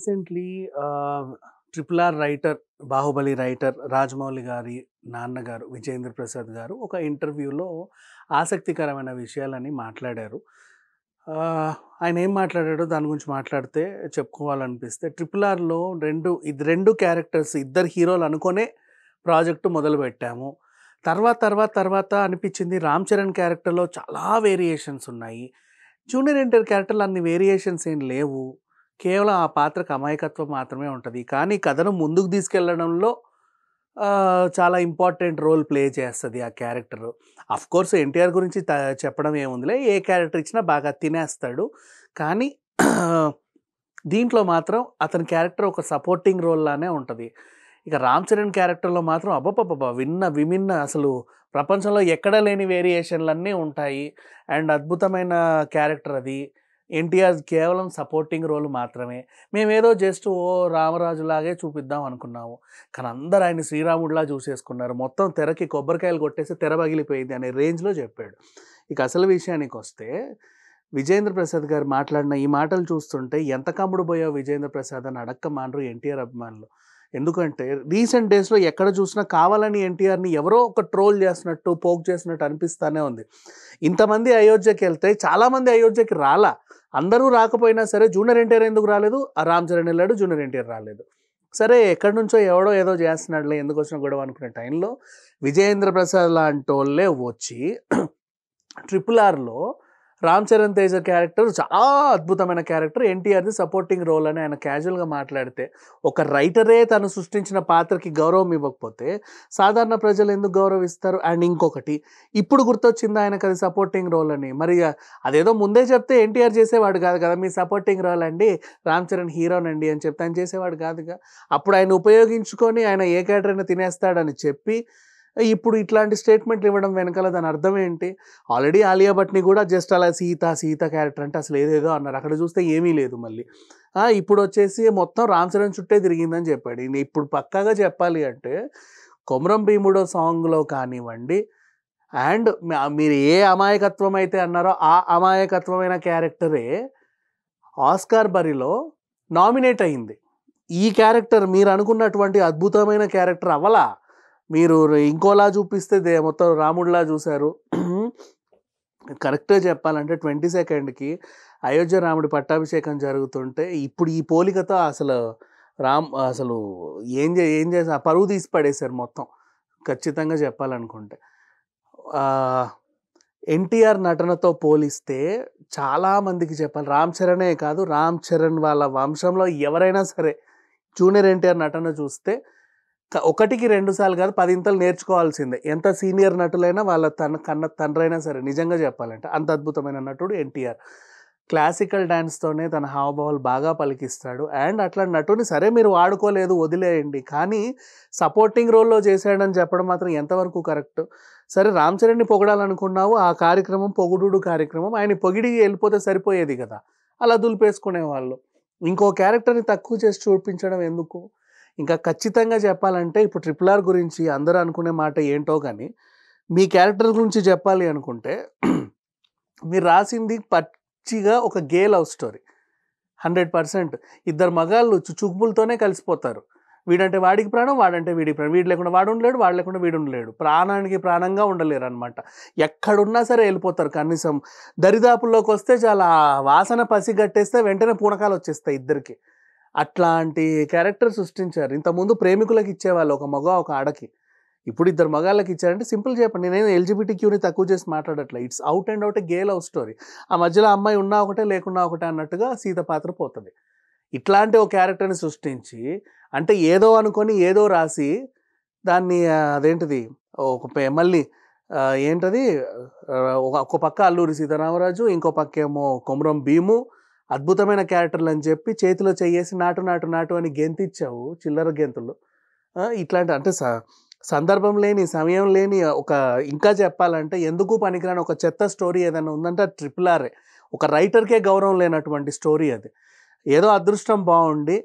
recently triple R writer Baahubali writer Rajamouli గారి నాన్నగారు విజయేంద్ర ప్రసాద్ గారు ఒక ఇంటర్వ్యూలో ఆసక్తికరమైన విషయాలని మాట్లాడారు ఆయన ఏం మాట్లాడాడో దాని గురించి మాట్లాడితే చెప్పుకోవాలనిపిస్తే ట్రిపుల్ ఆర్లో రెండు ఇది రెండు క్యారెక్టర్స్ ఇద్దరు హీరోలు అనుకునే ప్రాజెక్టు మొదలుపెట్టాము తర్వాత తర్వాత తర్వాత అనిపించింది రామ్ చరణ్ క్యారెక్టర్లో చాలా వేరియేషన్స్ ఉన్నాయి జూనియర్ ఎన్టీఆర్ క్యారెక్టర్లో అన్ని వేరియేషన్స్ ఏం లేవు కేవలం ఆ పాత్రకు అమాయకత్వం మాత్రమే ఉంటుంది కానీ కథను ముందుకు తీసుకెళ్లడంలో చాలా ఇంపార్టెంట్ రోల్ ప్లే చేస్తుంది ఆ క్యారెక్టర్ అఫ్ కోర్స్ ఎన్టీఆర్ గురించి చెప్పడం ఏముందిలే ఏ క్యారెక్టర్ ఇచ్చినా బాగా తినేస్తాడు కానీ దీంట్లో మాత్రం అతని క్యారెక్టర్ ఒక సపోర్టింగ్ రోల్లానే ఉంటుంది ఇక రామ్ చరణ్ క్యారెక్టర్లో మాత్రం అబ్బబ్బబ్బ విన్న విమిన్న అసలు ప్రపంచంలో ఎక్కడ లేని వేరియేషన్లన్నీ ఉంటాయి అండ్ అద్భుతమైన క్యారెక్టర్ అది ఎన్టీఆర్ కేవలం సపోర్టింగ్ రోల్ మాత్రమే మేమేదో జస్ట్ ఓ రామరాజులాగే చూపిద్దాం అనుకున్నాము కానీ అందరు ఆయన శ్రీరాముడిలా చూసేసుకున్నారు మొత్తం తెరకి కొబ్బరికాయలు కొట్టేసి తెర పగిలిపోయింది అనే రేంజ్లో చెప్పాడు ఇక అసలు విషయానికి వస్తే విజేంద్ర ప్రసాద్ గారు మాట్లాడిన ఈ మాటలు చూస్తుంటే ఎంత కమ్ముడు పోయావు విజేంద్ర ప్రసాద్ అని అడక్క మాన్రు ఎన్టీఆర్ అభిమానులు ఎందుకంటే రీసెంట్ డేస్లో ఎక్కడ చూసినా కావాలని ఎన్టీఆర్ని ఎవరో ఒక ట్రోల్ చేసినట్టు పోక్ చేసినట్టు అనిపిస్తూనే ఉంది ఇంతమంది అయోధ్యకి వెళ్తే చాలామంది అయోధ్యకి రాలా అందరూ రాకపోయినా సరే జూనియర్ ఎన్టీఆర్ ఎందుకు రాలేదు ఆ రామ్ చరణ్ వెళ్ళాడు జూనియర్ ఎన్టీఆర్ రాలేదు సరే ఎక్కడి నుంచో ఎవడో ఏదో చేస్తున్నాడులే ఎందుకు వచ్చిన గొడవ అనుకునే టైంలో విజయేంద్ర ప్రసాద్ లాంటి వాళ్ళే వచ్చి ట్రిపుల్ ఆర్లో రామ్ చరణ్ తేజ క్యారెక్టర్ చాలా అద్భుతమైన క్యారెక్టర్ ఎన్టీఆర్ది సపోర్టింగ్ రోల్ అని ఆయన క్యాజువల్గా మాట్లాడితే ఒక రైటరే తను సృష్టించిన పాత్రకి గౌరవం ఇవ్వకపోతే సాధారణ ప్రజలు ఎందుకు గౌరవిస్తారు అండ్ ఇంకొకటి ఇప్పుడు గుర్తొచ్చింది ఆయనకు అది సపోర్టింగ్ రోల్ అని మరి అదేదో ముందే చెప్తే ఎన్టీఆర్ చేసేవాడు కాదు కదా మీ సపోర్టింగ్ రోల్ అండి రామ్ చరణ్ హీరోనండి అని చెప్తే ఆయన చేసేవాడు కాదుగా అప్పుడు ఆయన ఉపయోగించుకొని ఆయన ఏ క్యాటరైనా అయినా తినేస్తాడని చెప్పి ఇప్పుడు ఇట్లాంటి స్టేట్మెంట్లు ఇవ్వడం వెనకాల దాని అర్థం ఏంటి ఆల్రెడీ ఆలియా భట్ని కూడా జస్ట్ అలా సీత సీత క్యారెక్టర్ అంటే అసలు ఏదేదో అన్నారు అక్కడ చూస్తే ఏమీ లేదు మళ్ళీ ఇప్పుడు వచ్చేసి మొత్తం రామ్ చరణ్ చుట్టే తిరిగిందని చెప్పాడు ఇప్పుడు పక్కాగా చెప్పాలి అంటే కొమరం భీముడో సాంగ్లో కానివ్వండి అండ్ మీరు ఏ అమాయకత్వం అయితే అన్నారో ఆ అమాయకత్వమైన క్యారెక్టరే ఆస్కార్ బరిలో నామినేట్ అయింది ఈ క్యారెక్టర్ మీరు అనుకున్నటువంటి అద్భుతమైన క్యారెక్టర్ అవలా మీరు ఇంకోలా చూపిస్తే దే మొత్తం రాముడిలా చూశారు కరెక్ట్గా చెప్పాలంటే ట్వంటీ సెకండ్కి అయోధ్య రాముడి పట్టాభిషేకం జరుగుతుంటే ఇప్పుడు ఈ పోలికతో అసలు రామ్ అసలు ఏం చే ఏం చేసి పరువు తీసి పడేశారు మొత్తం ఖచ్చితంగా చెప్పాలనుకుంటే ఎన్టీఆర్ నటనతో పోలిస్తే చాలామందికి చెప్పాలి రామ్ చరణే కాదు రామ్ చరణ్ వాళ్ళ వంశంలో ఎవరైనా సరే జూనియర్ ఎన్టీఆర్ నటన చూస్తే ఒకటికి రెండు సార్లు కాదు పదింతలు నేర్చుకోవాల్సిందే ఎంత సీనియర్ నటులైనా వాళ్ళ తన కన్న తండ్రైనా సరే నిజంగా చెప్పాలంటే అంత అద్భుతమైన నటుడు ఎన్టీఆర్ క్లాసికల్ డ్యాన్స్తోనే తన హావభావాలు బాగా పలికిస్తాడు అండ్ అట్లా నటుని సరే మీరు వాడుకోలేదు వదిలేయండి కానీ సపోర్టింగ్ రోల్లో చేశాడని చెప్పడం మాత్రం ఎంతవరకు కరెక్ట్ సరే రామ్ చరణ్ని పొగడాలనుకున్నావు ఆ కార్యక్రమం పొగుడు కార్యక్రమం ఆయన పొగిడి వెళ్ళిపోతే సరిపోయేది కదా అలా దులిపేసుకునేవాళ్ళు ఇంకో క్యారెక్టర్ని తక్కువ చేసి చూపించడం ఎందుకు ఇంకా ఖచ్చితంగా చెప్పాలంటే ఇప్పుడు ట్రిపుల్ ఆర్ గురించి అందరూ అనుకునే మాట ఏంటో కానీ మీ క్యారెక్టర్ గురించి చెప్పాలి అనుకుంటే మీరు రాసింది పచ్చిగా ఒక gay love story hundred percent ఇద్దరు మగాళ్ళు చుచుకుపులతోనే కలిసిపోతారు వీడంటే వాడికి ప్రాణం వాడంటే వీడికి ప్రాణం వీడు లేకుండా వాడు ఉండలేడు వాడు లేకుండా వీడు ఉండలేడు ప్రాణానికి ప్రాణంగా ఉండలేరు అనమాట ఎక్కడున్నా సరే వెళ్ళిపోతారు కనీసం దరిదాపుల్లోకి వస్తే చాలా వాసన పసిగట్టేస్తే వెంటనే పూనకాలు వచ్చేస్తాయి ఇద్దరికి అట్లాంటి క్యారెక్టర్ సృష్టించారు ఇంతకుముందు ప్రేమికులకు ఇచ్చేవాళ్ళు ఒక మగ ఒక ఆడకి ఇప్పుడు ఇద్దరు మగాళ్ళకి ఇచ్చారంటే సింపుల్ చెప్పండి నేను ఎల్జిబిటీ క్యూని తక్కువ చేసి మాట్లాడట్లే it's out and out gay love story ఆ మధ్యలో అమ్మాయి ఉన్నా ఒకటే లేకున్నా ఒకటే అన్నట్టుగా సీత పాత్ర పోతుంది ఇట్లాంటి ఒక క్యారెక్టర్ని సృష్టించి అంటే ఏదో అనుకొని ఏదో రాసి దాన్ని అదేంటిది ఒక మళ్ళీ ఏంటది ఒక పక్క అల్లూరి సీతారామరాజు ఇంకో పక్క ఏమో కొమరం భీము అద్భుతమైన క్యారెక్టర్లు అని చెప్పి చేతిలో చేసి నాటు నాటు నాటు అని గెంతిచ్చావు చిల్లర గెంతులు ఇట్లాంటి అంటే స సందర్భం లేని సమయం లేని ఒక ఇంకా చెప్పాలంటే ఎందుకు పనికిరాని ఒక చెత్త స్టోరీ ఏదైనా ఉందంటే ట్రిపుల్ ఆర్ఏ ఒక రైటర్కే గౌరవం లేనటువంటి స్టోరీ అది ఏదో అదృష్టం బాగుండి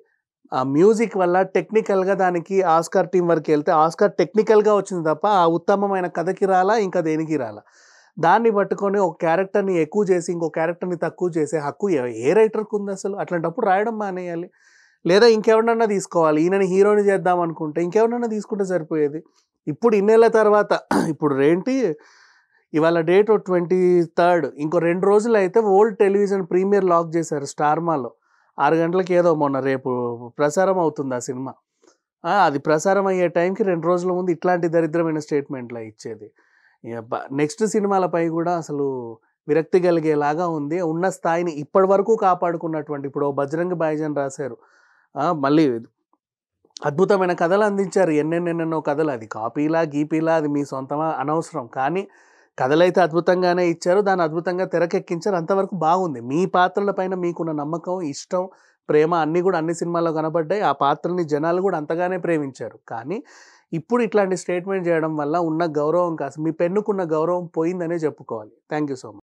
ఆ మ్యూజిక్ వల్ల టెక్నికల్గా దానికి ఆస్కార్ టీం వరకు వెళ్తే ఆస్కార్ టెక్నికల్గా వచ్చింది తప్ప ఆ ఉత్తమమైన కథకి రాలా ఇంకా దేనికి రాలా దాన్ని పట్టుకొని ఒక క్యారెక్టర్ని ఎక్కువ చేసి ఇంకో క్యారెక్టర్ని తక్కువ చేసే హక్కు ఏ రైటర్కి ఉంది అసలు అట్లాంటప్పుడు రాయడం మానేయాలి లేదా ఇంకెవరినన్నా తీసుకోవాలి ఈయనని హీరోని చేద్దాం అనుకుంటే ఇంకెవరినన్నా తీసుకుంటే సరిపోయేది ఇప్పుడు ఇన్నేళ్ళ తర్వాత ఇప్పుడు రేంటి ఇవాళ డేట్ ట్వంటీ థర్డ్ ఇంకో రెండు రోజులు అయితే ఓల్డ్ టెలివిజన్ ప్రీమియర్ లాక్ చేశారు స్టార్మాలో ఆరు గంటలకు ఏదో మొన్న రేపు ప్రసారం అవుతుంది ఆ సినిమా అది ప్రసారం అయ్యే టైంకి రెండు రోజుల ముందు ఇట్లాంటి దరిద్రమైన స్టేట్మెంట్లు ఇచ్చేది నెక్స్ట్ సినిమాలపై కూడా అసలు విరక్తి కలిగేలాగా ఉంది ఉన్న స్థాయిని ఇప్పటి వరకు కాపాడుకున్నటువంటి ఇప్పుడు బజరంగ్ భాయిజన్ రాశారు మళ్ళీ అద్భుతమైన కథలు అందించారు ఎన్నెన్నెన్నెన్నో కథలు అది కాపీలా గీపీలా అది మీ సొంతమా అనవసరం కానీ కథలైతే అద్భుతంగానే ఇచ్చారు దాన్ని అద్భుతంగా తెరకెక్కించారు అంతవరకు బాగుంది మీ పాత్రల పైన మీకున్న నమ్మకం ఇష్టం ప్రేమ అన్నీ కూడా అన్ని సినిమాల్లో కనబడ్డాయి ఆ పాత్రని జనాలు కూడా అంతగానే ప్రేమించారు కానీ ఇప్పుడు ఇట్లాంటి స్టేట్మెంట్ చేయడం వల్ల ఉన్న గౌరవం కాస్త మీ పెన్నుకున్న గౌరవం పోయిందనే చెప్పుకోవాలి థ్యాంక్ యూ సో మచ్